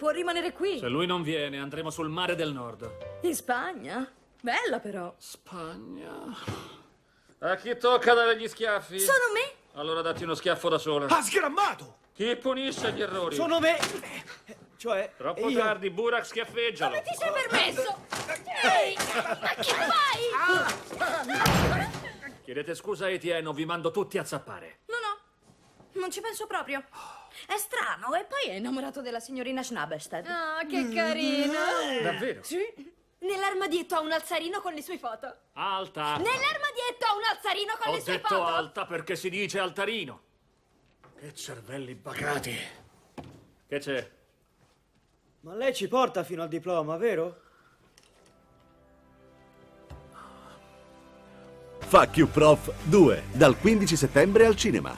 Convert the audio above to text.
può rimanere qui. Se lui non viene, andremo sul mare del nord. In Spagna? Bella però. Spagna. A chi tocca dare gli schiaffi? Sono me. Allora datti uno schiaffo da sola. Ha sgrammato! Chi punisce gli errori? Sono me. Cioè. Troppo io... tardi, Burak schiaffeggia. Come ti sei permesso? Ehi! Ma che fai? Ah. Chiedete scusa a Etienne o vi mando tutti a zappare. No, no. Non ci penso proprio. Oh, è strano, e poi è innamorato della signorina Schnabested. Ah, oh, che mm. carino! Eh. Davvero? Sì. Nell'armadietto ha un alzarino con le sue foto. Alta! Nell'armadietto ha un alzarino con Ho le sue foto. Ho detto alta perché si dice altarino. Che cervelli bagati. Che c'è? Ma lei ci porta fino al diploma, vero? Fuck You Prof 2, dal 15 settembre al cinema.